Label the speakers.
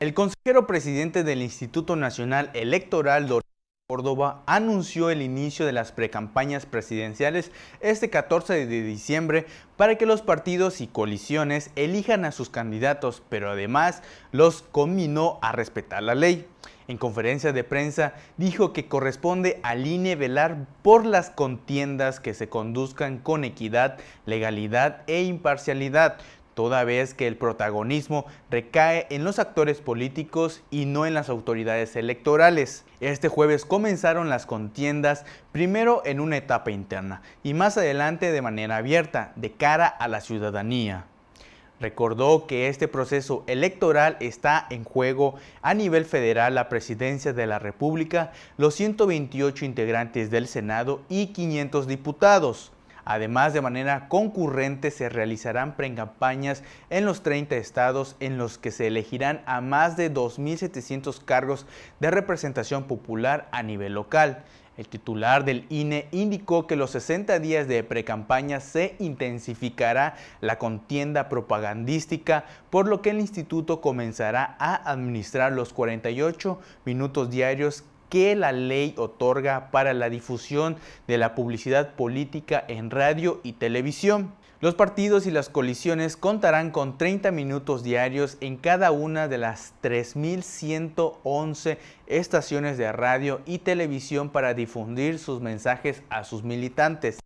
Speaker 1: El consejero presidente del Instituto Nacional Electoral, de Córdoba anunció el inicio de las precampañas presidenciales este 14 de diciembre para que los partidos y coaliciones elijan a sus candidatos, pero además los combinó a respetar la ley. En conferencia de prensa dijo que corresponde al INE velar por las contiendas que se conduzcan con equidad, legalidad e imparcialidad, toda vez que el protagonismo recae en los actores políticos y no en las autoridades electorales. Este jueves comenzaron las contiendas, primero en una etapa interna y más adelante de manera abierta, de cara a la ciudadanía. Recordó que este proceso electoral está en juego a nivel federal la presidencia de la República, los 128 integrantes del Senado y 500 diputados. Además, de manera concurrente se realizarán precampañas en los 30 estados en los que se elegirán a más de 2.700 cargos de representación popular a nivel local. El titular del INE indicó que los 60 días de precampaña se intensificará la contienda propagandística, por lo que el instituto comenzará a administrar los 48 minutos diarios que la ley otorga para la difusión de la publicidad política en radio y televisión. Los partidos y las coaliciones contarán con 30 minutos diarios en cada una de las 3.111 estaciones de radio y televisión para difundir sus mensajes a sus militantes.